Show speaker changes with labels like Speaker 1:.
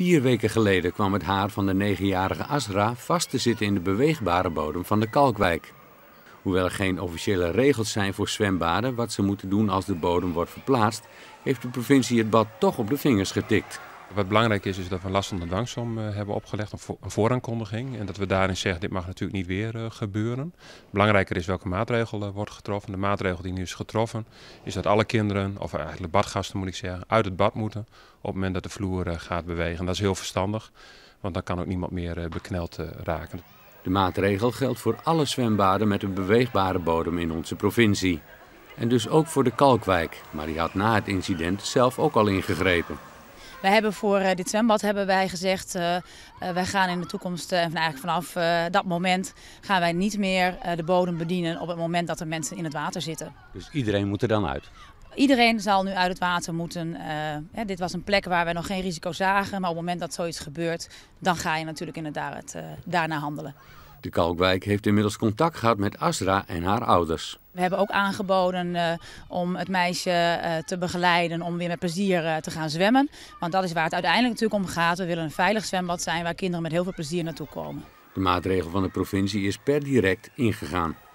Speaker 1: Vier weken geleden kwam het haar van de negenjarige Asra vast te zitten in de beweegbare bodem van de Kalkwijk. Hoewel er geen officiële regels zijn voor zwembaden wat ze
Speaker 2: moeten doen als de bodem wordt verplaatst, heeft de provincie het bad toch op de vingers getikt. Wat belangrijk is, is dat we een lastende dwangsom eh, hebben opgelegd, een, vooraankondiging. En dat we daarin zeggen, dit mag natuurlijk niet weer eh, gebeuren. Belangrijker is welke maatregel wordt getroffen. De maatregel die nu is getroffen, is dat alle kinderen, of eigenlijk badgasten moet ik zeggen, uit het bad moeten op het moment dat de vloer eh, gaat bewegen. dat is heel verstandig, want dan kan ook niemand meer bekneld raken. De maatregel geldt voor alle zwembaden met een beweegbare bodem in onze provincie. En dus ook
Speaker 1: voor de Kalkwijk, maar die had na het incident zelf ook al ingegrepen.
Speaker 3: Wij hebben voor eh, dit zwembad hebben wij gezegd, eh, eh, wij gaan in de toekomst en nou, eigenlijk vanaf dat moment gaan wij niet meer de bodem bedienen op het moment dat er mensen in het water zitten.
Speaker 1: Dus iedereen moet er dan uit?
Speaker 3: Iedereen zal nu uit het water moeten. hè, dit was een plek waar we nog geen risico zagen. Maar op het moment dat zoiets gebeurt, dan ga je natuurlijk inderdaad uh, daarna handelen.
Speaker 1: De Kalkwijk heeft inmiddels contact gehad met Asra en haar ouders.
Speaker 3: We hebben ook aangeboden eh, om het meisje eh, te begeleiden om weer met plezier eh, te gaan zwemmen. Want dat is waar het uiteindelijk natuurlijk om gaat. We willen een veilig zwembad zijn waar kinderen met heel veel plezier naartoe komen.
Speaker 1: De maatregel van de provincie is per direct ingegaan.